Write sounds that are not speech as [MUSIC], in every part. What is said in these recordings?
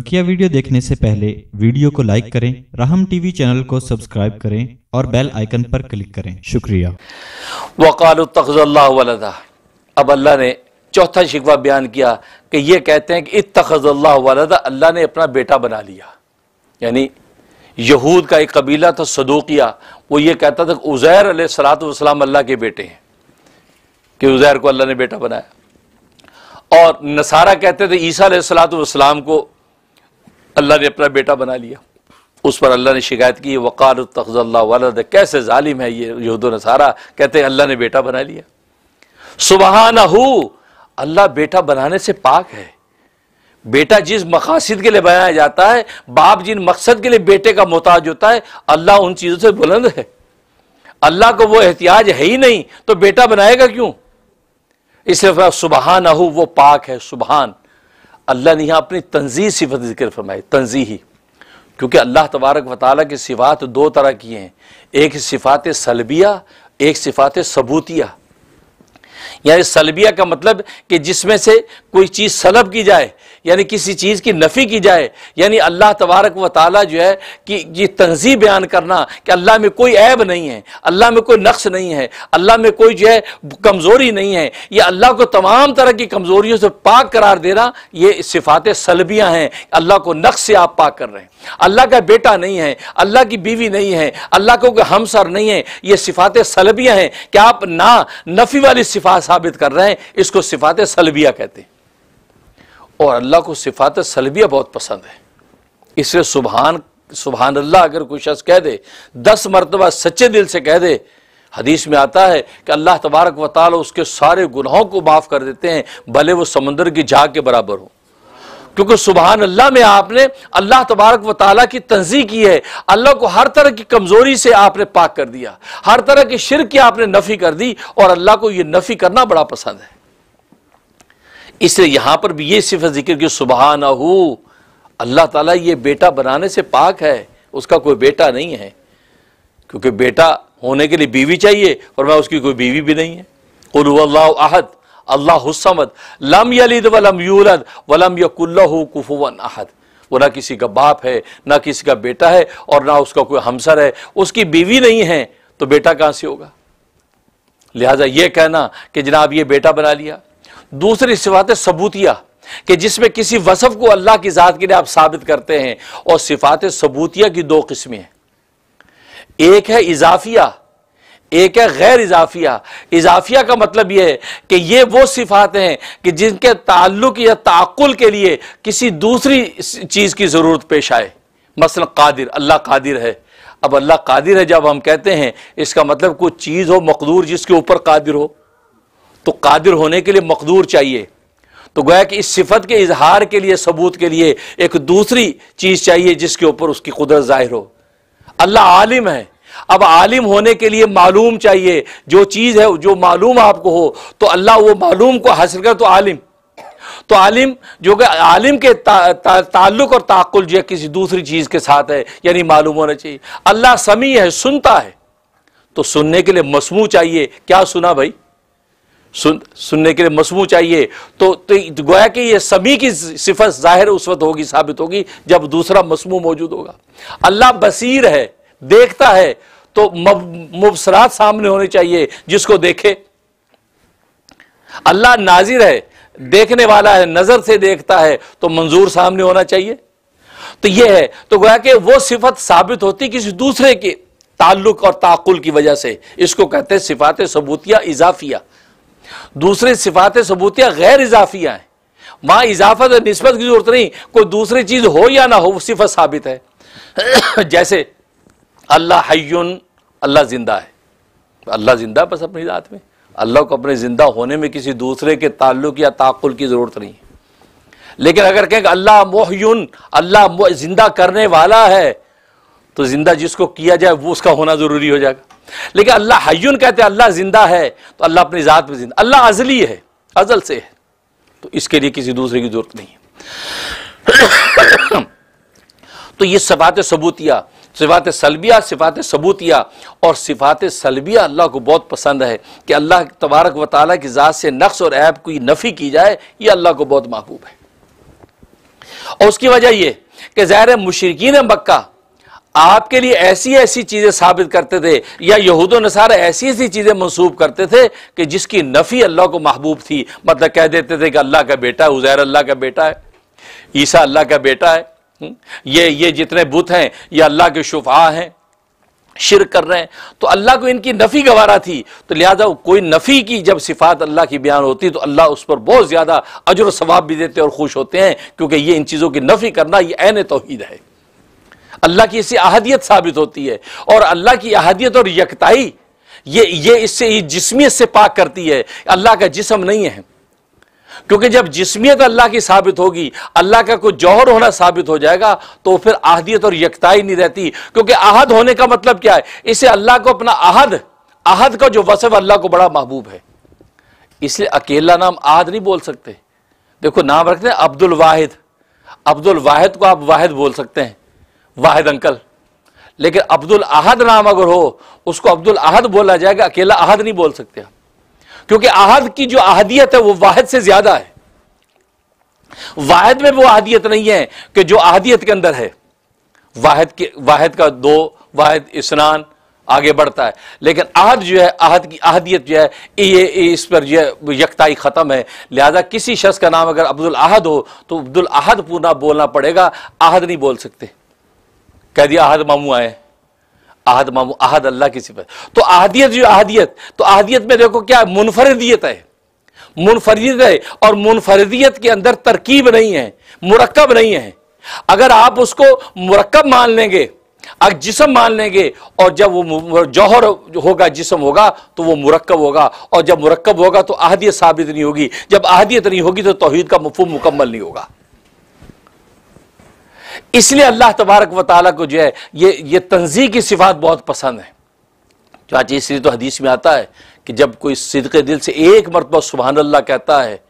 बकिया वीडियो देखने से पहले वीडियो को लाइक करें राहम टीवी चैनल को सब्सक्राइब करें और बेल आइकन पर क्लिक करें शुक्रिया वकाल तखज़ल्ला अब अल्लाह ने चौथा शिकवा बयान किया कि ये कहते हैं कि इत तखज़ल्ला वालदा अल्लाह ने अपना बेटा बना लिया यानी यहूद का एक कबीला था सदूकिया वो ये कहता था कि उज़ैर सलातम अल्लाह के बेटे हैं कि उज़ैर को अल्लाह ने बेटा बनाया और नसारा कहते थे ईसा सलातम को अल्लाह ने अपना बेटा बना लिया उस पर अल्लाह ने शिकायत की वक़ार तखजल्ला वालद कैसे ालिम है ये यहूद नसारा कहते हैं अल्लाह ने बेटा बना लिया सुबह न हो अल्लाह बेटा बनाने से पाक है बेटा जिस मकासद के लिए बनाया जाता है बाप जिन मकसद के लिए बेटे का मोहताज होता है अल्लाह उन चीज़ों से बुलंद है अल्लाह को वो एहतियाज है ही नहीं तो बेटा बनाएगा क्यों इसलिए सुबहान अहू वो पाक है सुबहान अल्लाह ने यहाँ अपनी तंजी सिफत जिक्र फरमाई तनजी ही क्योंकि अल्लाह तबारक व ताली की सिफात तो दो तरह की हैं एक सिफात सलबिया एक सिफात सबूतिया यानी सलबिया का मतलब कि जिसमें से कोई चीज़ सलब की जाए यानी किसी चीज़ की नफ़ी की जाए यानी अल्लाह तबारक व ताला जो है कि ये तहजीब बयान करना कि अल्लाह में कोई ऐब नहीं है अल्लाह में कोई नक्श नहीं है अल्लाह में कोई जो है कमज़ोरी नहीं है यह अल्लाह को तमाम तरह की कमज़ोरियों से पाक करार देना ये सिफात सलबियाँ हैं अल्लाह को नक्श से आप पाक कर रहे हैं अल्लाह का बेटा नहीं है अल्लाह की बीवी नहीं है अल्लाह को हमसर नहीं है यह सिफात सलबियाँ हैं कि आप ना नफ़ी वाली सिफात साबित कर रहे हैं इसको सिफात सलबिया कहते हैं और अल्लाह को सिफात सलबिया बहुत पसंद है इसलिए सुबहान सुबहान अल्लाह अगर कोई शख्स कह दे दस मरतबा सच्चे दिल से कह दे हदीस में आता है कि अल्लाह तबारक व ताल उसके सारे गुनाहों को माफ़ कर देते हैं भले वो समंदर की झाग के बराबर हो क्योंकि सुबहान अल्लाह में आपने अल्लाह तबारक व ताली की तंजी की है अल्लाह को हर तरह की कमज़ोरी से आपने पाक कर दिया हर तरह के शिर की आपने नफ़ी कर दी और अल्लाह को यह नफ़ी करना बड़ा पसंद है इसलिए यहां पर भी ये सिफत जिक्र की सुबह ना हो अल्लाह ताला ये बेटा बनाने से पाक है उसका कोई बेटा नहीं है क्योंकि बेटा होने के लिए बीवी चाहिए और मैं उसकी कोई बीवी भी नहीं है उल्लाहद अल्लाह हुसमद लम यलिद वलम यूलद वलम यकुल्लहु कुफुवन अहद वो ना किसी का बाप है ना किसी का बेटा है और ना उसका कोई हमसर है उसकी बीवी नहीं है तो बेटा कहाँ से होगा लिहाजा ये कहना कि जनाब ये बेटा बना लिया दूसरी सिफात सबूतिया कि जिसमें किसी वसफ़ को अल्लाह की ज़ात के लिए आप साबित करते हैं और सिफात सबूतिया की दो किस्में हैं एक है इजाफिया एक है गैर इजाफिया इजाफिया का मतलब यह है कि ये वो सिफात हैं कि जिनके ताल्लुक या ताकुल के लिए किसी दूसरी चीज़ की ज़रूरत पेश आए मसल कादिर अल्लाह कादिर है अब अल्लाह कादिर है जब हम कहते हैं इसका मतलब कोई चीज़ हो मकदूर जिसके ऊपर कादिर हो तो कादिर होने के लिए मकदूर चाहिए तो गोया कि इस सिफत के इजहार के लिए सबूत के लिए एक दूसरी चीज़ चाहिए जिसके ऊपर उसकी कुदरत ज़ाहिर हो अल्लाह आलिम है अब आलिम होने के लिए मालूम चाहिए जो चीज़ है जो मालूम आपको हो तो अल्लाह वो मालूम को हासिल कर तो आलिम तो आलिम जो कि आलिम के ता, ता, ताल्लुक और ताकुल जो किसी दूसरी चीज़ के साथ है यानी मालूम होना चाहिए अल्लाह समी है सुनता है तो सुनने के लिए मसमू चाहिए क्या सुना भाई सुन सुनने के लिए मसमू चाहिए तो, तो गोया कि ये सभी की सिफत जाहिर उस वक्त होगी साबित होगी जब दूसरा मसमू मौजूद होगा अल्लाह बसीर है देखता है तो मुबसरात सामने होने चाहिए जिसको देखे अल्लाह नाजिर है देखने वाला है नजर से देखता है तो मंजूर सामने होना चाहिए तो यह है तो गोया कि वो सिफत साबित होती किसी दूसरे के ताल्लुक और ताकुल की वजह से इसको कहते हैं सिफात सबूतिया इजाफिया दूसरी सिफात सबूतियां गैर इजाफिया हैं वहाँ इजाफत नस्बत की जरूरत नहीं कोई दूसरी चीज़ हो या ना हो वो सिफत साबित है [COUGHS] जैसे अल्लाह हयुन अल्लाह ज़िंदा है अल्लाह ज़िंदा बस अपनी ज़ात में अल्लाह को अपने ज़िंदा होने में किसी दूसरे के ताल्लुक या ताकुल की ज़रूरत नहीं लेकिन अगर कहें अल्लाह मोहयुन अल्लाह जिंदा करने वाला है तो जिंदा जिसको किया जाए वो उसका होना ज़रूरी हो जाएगा लेकिन अल्लाह हयुन कहते हैं अल्लाह ज़िंदा है तो अल्लाह अपनी ज़ात में ज़िंदा अल्लाह अजली है अजल से है तो इसके लिए किसी दूसरे की ज़रूरत नहीं है [COUGHS] तो ये सफ़ात सबूतिया सिफात सलबिया सिफात सबूतिया और सिफात सलबिया अल्लाह को बहुत पसंद है कि अल्लाह तबारक व ताली की ज़ात से नक्स और ऐप की नफ़ी की जाए ये अल्लाह को बहुत महबूब है और उसकी वजह यह कि ज़ाहिर मुशरकिन मक्का आपके लिए ऐसी ऐसी चीज़ें साबित करते थे या यहूद नसारा ऐसी ऐसी चीज़ें मनसूब करते थे कि जिसकी नफ़ी अल्लाह को महबूब थी मतलब कह देते थे कि अल्लाह का बेटा है उज़ैर अल्लाह का बेटा है ईसा अल्लाह का बेटा है हम्म, ये ये जितने बुत हैं ये अल्लाह के शुफा हैं शिर कर रहे हैं तो अल्लाह को इनकी नफ़ी गवारा थी तो लिहाजा कोई नफ़ी की जब सिफात अल्लाह की बयान होती तो अल्लाह उस पर बहुत ज़्यादा अजर सवाब भी देते और खुश होते हैं क्योंकि ये इन चीज़ों की नफ़ी करना ये एन तोहद है अल्लाह की इससे अहदियत साबित होती है और अल्लाह की अहदियत और यकताई ये ये इससे जिसमियत से पाक करती है अल्लाह का जिसम नहीं है क्योंकि जब जिसमियत अल्लाह की साबित होगी अल्लाह का कोई जौहर होना साबित हो जाएगा तो फिर आहदियत और यकताई नहीं रहती क्योंकि अहद होने का मतलब क्या है इसे अल्लाह को अपना अहद अहद का जो वसफ अल्लाह को बड़ा महबूब है इसलिए अकेला नाम आहद नहीं बोल सकते देखो नाम रखते हैं अब्दुल वाहिद अब्दुल वाहिद को आप वाहिद बोल सकते हैं वाहिद अंकल लेकिन अब्दुल अहद नाम अगर हो उसको अब्दुल अहद बोला जाएगा अकेला अहद नहीं बोल सकते हम क्योंकि अहद की जो अहदियत है वो वाहिद से ज्यादा है वाहिद में वो अहदियत नहीं है कि जो अहदियत के अंदर है वाहिद के वाहिद का दो वाहिद स्नान आगे बढ़ता है लेकिन आहद जो है आहद की अहदियत जो है ये, ये इस पर जो है यकताई ख़त्म है लिहाजा किसी शख्स का नाम अगर अब्दुल आहद हो तो अब्दुल आहद पूरा बोलना पड़ेगा आहद नहीं बोल सकते कह दिया आहद मामू आए आहद मामू आहद अल्लाह की सिफत तो आहदियत जो आहदियत तो आहदियत में देखो क्या मुनफरदियत है मुनफरदियत है और मुनफरदियत के अंदर तरकीब नहीं है मुरक्ब नहीं है अगर आप उसको मुरक्ब मान लेंगे अगर जिसम मान लेंगे और जब वो जौहर होगा जिसम होगा तो वो मुरक्कब होगा और जब मुरक्ब होगा तो आहदियत साबित नहीं होगी जब आहदियत नहीं होगी तो तोहहीद का मफूम मुकम्मल नहीं होगा इसलिए अल्लाह तबारक व ताली को जो है ये ये तंजी की सिफात बहुत पसंद है चाची इसलिए तो हदीस में आता है कि जब कोई सिदक दिल से एक मरतबा सुबहान अल्लाह कहता है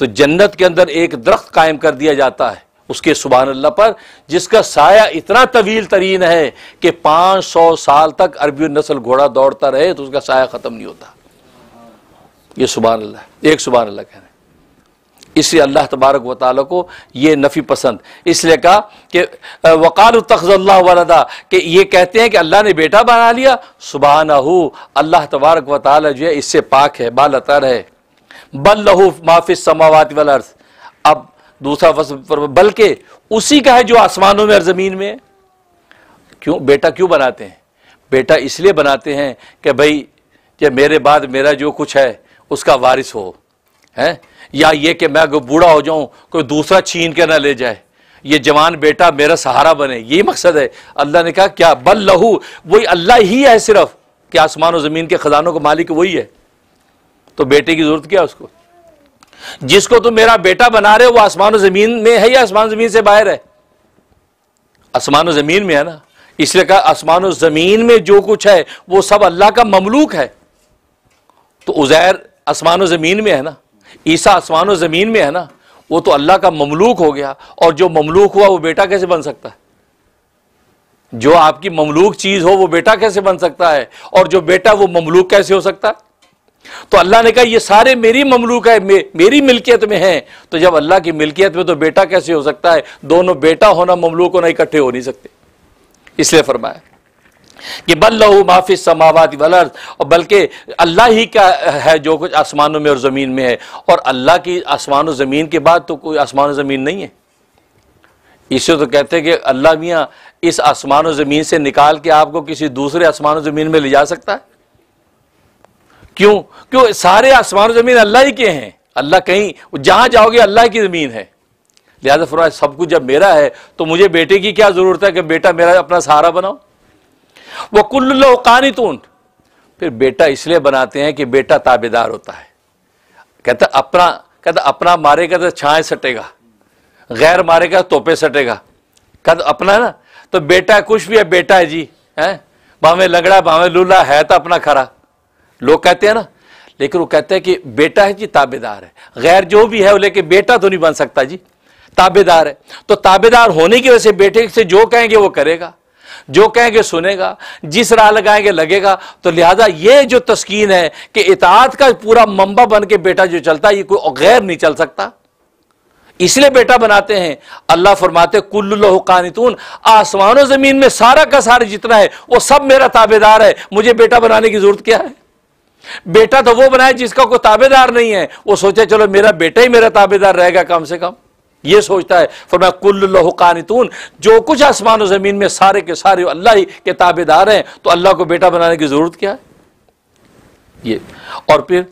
तो जन्नत के अंदर एक दरख्त कायम कर दिया जाता है उसके सुबहान अल्लाह पर जिसका साया इतना तवील तरीन है कि पाँच सौ साल तक अरबी नस्ल घोड़ा दौड़ता रहे तो उसका साया ख़त्म नहीं होता ये सुबहान अल्लाह एक सुबहान अल्लाह कहना इसलिए अल्लाह तबारक व ताल को ये नफ़ी पसंद इसलिए कहा कि वक़ाल तखज़ल्ला वलदा कि ये कहते हैं कि अल्लाह ने बेटा बना लिया सुबह न हो अल्लाह तबारक व ताल जो है इससे पाक है बालतर है बल लहू माफिस समावत वाल अर्थ अब दूसरा फसल बल्कि उसी का है जो आसमानों में और ज़मीन में क्यों बेटा क्यों बनाते हैं बेटा इसलिए बनाते हैं कि भाई जब मेरे बाद मेरा जो कुछ है उसका वारिस हो है या ये कि मैं अगर बूढ़ा हो जाऊं कोई दूसरा छीन के ना ले जाए ये जवान बेटा मेरा सहारा बने यही मकसद है अल्लाह ने कहा क्या बल लहू वही अल्लाह ही है सिर्फ कि आसमान और ज़मीन के ख़जानों का मालिक वही है तो बेटे की ज़रूरत क्या उसको जिसको तुम मेरा बेटा बना रहे हो वो आसमान और ज़मीन में है या आसमान ज़मीन से बाहर है आसमान और ज़मीन में है ना इसलिए कहा आसमान और ज़मीन में जो कुछ है वो सब अल्लाह का ममलूक है तो उज़ैर आसमान और ज़मीन में है ना ईसा आसमान और ज़मीन में है ना वो तो अल्लाह का ममलूक हो गया और जो ममलूक हुआ वो बेटा कैसे बन सकता है जो आपकी ममलूक चीज़ हो वो बेटा कैसे बन सकता है और जो बेटा वो ममलूक कैसे हो सकता है तो अल्लाह ने कहा ये सारे मेरी ममलूक है मे, मेरी मिल्कियत में है तो जब अल्लाह की मिल्कियत में तो बेटा कैसे हो सकता है दोनों बेटा होना ममलूक होना इकट्ठे हो नहीं सकते इसलिए फरमाया कि बल्लू माफी समावत वलर्द और बल्कि अल्लाह ही का है जो कुछ आसमानों में और ज़मीन में है और अल्लाह की आसमान और ज़मीन के बाद तो कोई आसमान और ज़मीन नहीं है इसे तो कहते हैं कि अल्लाह मियाँ इस आसमान और ज़मीन से निकाल के आपको किसी दूसरे आसमान और ज़मीन में ले जा सकता है क्यों क्यों सारे आसमान ज़मीन अल्लाह ही के हैं अल्लाह कहीं जहाँ जाओगे अल्लाह की ज़मीन है लिहाजा फरमा सब कुछ जब मेरा है तो मुझे बेटे की क्या ज़रूरत है कि बेटा मेरा अपना सहारा बनाओ वह कुल्ल कानितून फिर बेटा इसलिए बनाते हैं कि बेटा ताबेदार होता है कहता अपना कहता अपना मारेगा तो छाए सटेगा गैर मारेगा तो तोपे सटेगा कहता अपना ना तो बेटा कुछ भी है बेटा है जी है भावे लगड़ा भावे लूला है तो अपना खरा लोग कहते हैं ना लेकिन वो कहते हैं कि बेटा है जी ताबेदार है गैर जो भी है वो लेके बेटा तो नहीं बन सकता जी ताबेदार है तो ताबेदार होने की वजह से बेटे से जो कहेंगे वो करेगा जो कहेंगे सुनेगा जिस राह लगाएंगे लगेगा तो लिहाजा ये जो तस्कीन है कि इतात का पूरा मंबा बन के बेटा जो चलता है ये कोई गैर नहीं चल सकता इसलिए बेटा बनाते हैं अल्लाह फरमाते कुल्लु कानतून आसमानों ज़मीन में सारा का सारा जितना है वो सब मेरा ताबेदार है मुझे बेटा बनाने की ज़रूरत क्या है बेटा तो वो बनाए जिसका कोई ताबेदार नहीं है वो सोचे चलो मेरा बेटा ही मेरा ताबेदार रहेगा कम से कम ये सोचता है कुल कुल्लु कानितून जो कुछ आसमान और ज़मीन में सारे के सारे अल्लाह ही के ताबेदार हैं तो अल्लाह को बेटा बनाने की ज़रूरत क्या है ये और फिर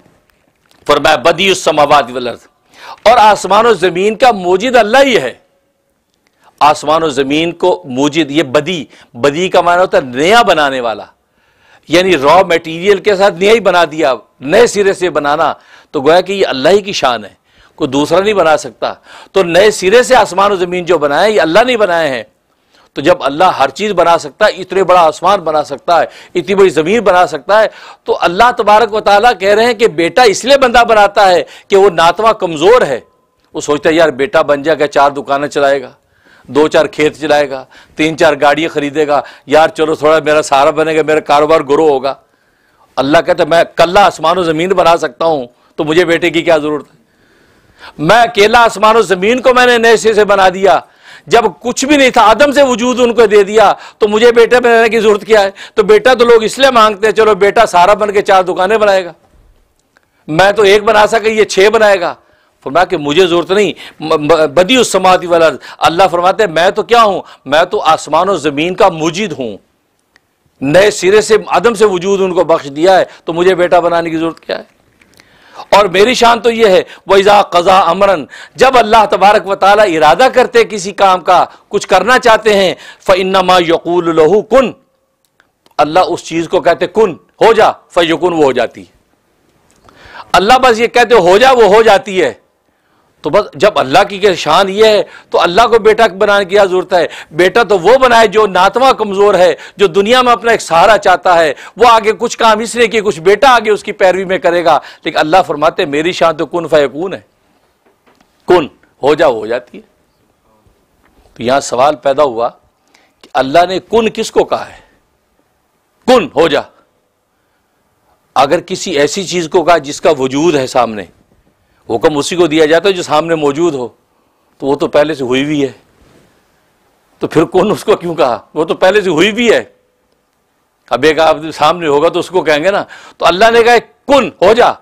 फरमाया बदी समावाद वलर्द और आसमान और ज़मीन का मोजिद अल्लाह ही है आसमान और ज़मीन को मोजिद ये बदी बदी का माना होता है नया बनाने वाला यानी रॉ मटेरियल के साथ नया ही बना दिया नए सिरे से बनाना तो गोया कि ये अल्लाह ही की शान है कोई दूसरा नहीं बना सकता तो नए सिरे से आसमान और ज़मीन जो बनाए ये अल्लाह नहीं बनाए हैं तो जब अल्लाह हर चीज़ बना सकता है इतने बड़ा आसमान बना सकता है इतनी बड़ी ज़मीन बना सकता है तो अल्लाह तबारक व ताला कह रहे हैं कि बेटा इसलिए बंदा बनाता है कि वो नातवा कमज़ोर है वो सोचता है यार बेटा बन जाएगा चार दुकानें चलाएगा दो चार खेत चलाएगा तीन चार गाड़ियां ख़रीदेगा यार चलो थोड़ा मेरा सहारा बनेगा मेरा कारोबार ग्रो होगा अल्लाह कहते मैं कल्ला आसमान व ज़मीन बना सकता हूँ तो मुझे बेटे की क्या ज़रूरत है मैं अकेला आसमान और ज़मीन को मैंने नए से बना दिया जब कुछ भी नहीं था आदम से वजूद उनको दे दिया तो मुझे बेटा बनाने की ज़रूरत क्या है तो बेटा तो लोग इसलिए मांगते हैं चलो बेटा सारा बन के चार दुकानें बनाएगा मैं तो एक बना सका ये छह बनाएगा फरमा कि मुझे ज़रूरत नहीं बदी उस समाधि वाला अल्लाह फरमाते मैं तो क्या हूं मैं तो आसमान और ज़मीन का मुजिद हूं नए सिरे से आदम से वजूद उनको बख्श दिया है तो मुझे बेटा बनाने की ज़रूरत क्या है और मेरी शान तो यह है वैज़ा कज़ा अमरन जब अल्लाह तबारक व ताली इरादा करते किसी काम का कुछ करना चाहते हैं फ़नमा यकूल लहू कुन अल्लाह उस चीज़ को कहते कुन हो जा फ़यकुन वो हो जाती है अल्लाह बस ये कहते हो जा वो हो जाती है तो बस जब अल्लाह की शान ये है तो अल्लाह को बेटा बनाने की ज़रूरत है बेटा तो वो बनाए जो नातवा कमज़ोर है जो दुनिया में अपना एक सहारा चाहता है वो आगे कुछ काम इसलिए कि कुछ बेटा आगे उसकी पैरवी में करेगा लेकिन अल्लाह फरमाते मेरी शान तो कन फ़ैकून है कन हो जा हो जाती है तो यहां सवाल पैदा हुआ कि अल्लाह ने कुन किसको कहा है कुन हो जा अगर किसी ऐसी चीज़ को कहा जिसका वजूद है सामने हुक्म उसी को दिया जाता है जो सामने मौजूद हो तो वो तो पहले से हुई भी है तो फिर कौन उसको क्यों कहा वो तो पहले से हुई भी है अब एक आप सामने होगा तो उसको कहेंगे ना तो अल्लाह ने कहा कुन हो जा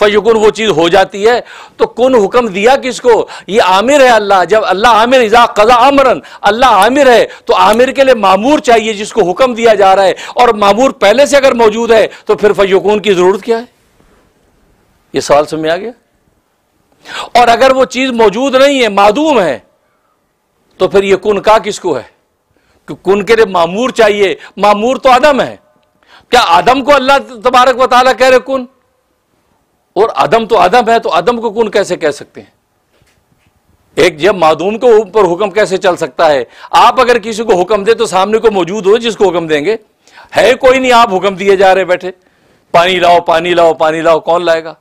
फयुकुन वो चीज़ हो जाती है तो कुन हुक्म दिया किसको ये आमिर है अल्लाह जब अल्लाह आमिर इजा कज़ा आमरन अल्लाह आमिर है तो आमिर के लिए मामूर चाहिए जिसको हुक्म दिया जा रहा है और मामूर पहले से अगर मौजूद है तो फिर फयुकुन की ज़रूरत क्या है ये सवाल समझ में आ गया और अगर वो चीज मौजूद नहीं है मादूम है तो फिर ये कुन का किसको है कि कुन के लिए मामूर चाहिए मामूर तो आदम है क्या आदम को अल्लाह तबारक वाली कह रहे कुन और आदम तो आदम है तो आदम को कुन कैसे कह सकते हैं एक जब मादूम के ऊपर हुक्म कैसे चल सकता है आप अगर किसी को हुक्म दे तो सामने को मौजूद हो जिसको हुक्म देंगे है कोई नहीं आप हुक्म दिए जा रहे बैठे पानी लाओ पानी लाओ पानी लाओ कौन लाएगा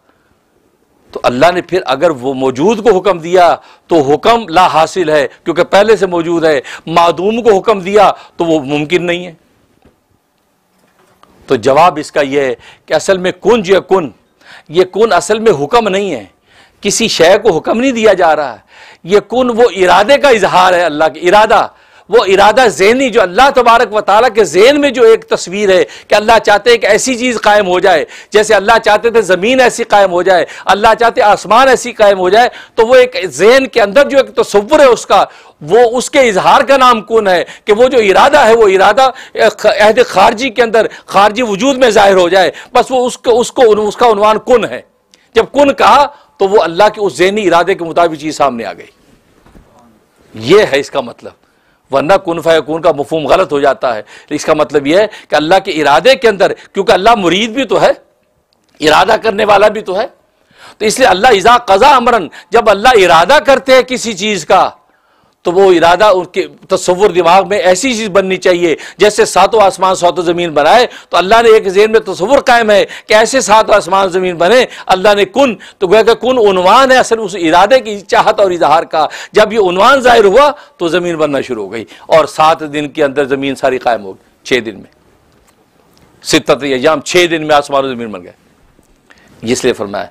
तो अल्लाह ने फिर अगर वो मौजूद को हुक्म दिया तो हुक्म ला हासिल है क्योंकि पहले से मौजूद है मादूम को हुक्म दिया तो वो मुमकिन नहीं है तो जवाब इसका यह है कि असल में कुन जो है कुन ये कुन असल में हुक्म नहीं है किसी शय को हुक्म नहीं दिया जा रहा है ये कुन वो इरादे का इजहार है अल्लाह के इरादा वो इरादा जहनी जो अल्लाह तबारक व ताली के जहन में जो एक तस्वीर है कि अल्लाह चाहते एक ऐसी चीज़ कायम हो जाए जैसे अल्लाह चाहते थे ज़मीन ऐसी कायम हो जाए अल्लाह चाहते आसमान ऐसी कायम हो जाए तो वो एक जहन के अंदर जो एक तस्वुर है उसका वो उसके इजहार का नाम कौन है कि वो जो इरादा है वो इरादा अहद खारजी के अंदर खारजी वजूद में जाहिर हो जाए बस वो उसको उसको उसका उनवान कन है जब कन कहा तो वो अल्लाह के उस जहनी इरादे के मुताबिक चीज़ सामने आ गई ये है इसका मतलब वरना कन फ़ैकून का मफहम गलत हो जाता है तो इसका मतलब यह है कि अल्लाह के इरादे के अंदर क्योंकि अल्लाह मुरीद भी तो है इरादा करने वाला भी तो है तो इसलिए अल्लाह इज़ा कज़ा अमरन जब अल्लाह इरादा करते हैं किसी चीज़ का तो वो इरादा उनके तस्वुर दिमाग में ऐसी चीज़ बननी चाहिए जैसे सातों आसमान सातों ज़मीन बनाए तो अल्लाह ने एक जेन में तस्वुर कायम है कि ऐसे सात आसमान ज़मीन बने अल्लाह ने कुन तो गोया कि कुन उनवान है असल उस इरादे की चाहत और इजहार का जब ये उनवान ज़ाहिर हुआ तो ज़मीन बनना शुरू हो गई और सात दिन के अंदर ज़मीन सारी कायम हो गई छः दिन में सितत छह छः दिन में आसमान ज़मीन बन गए इसलिए फरमाया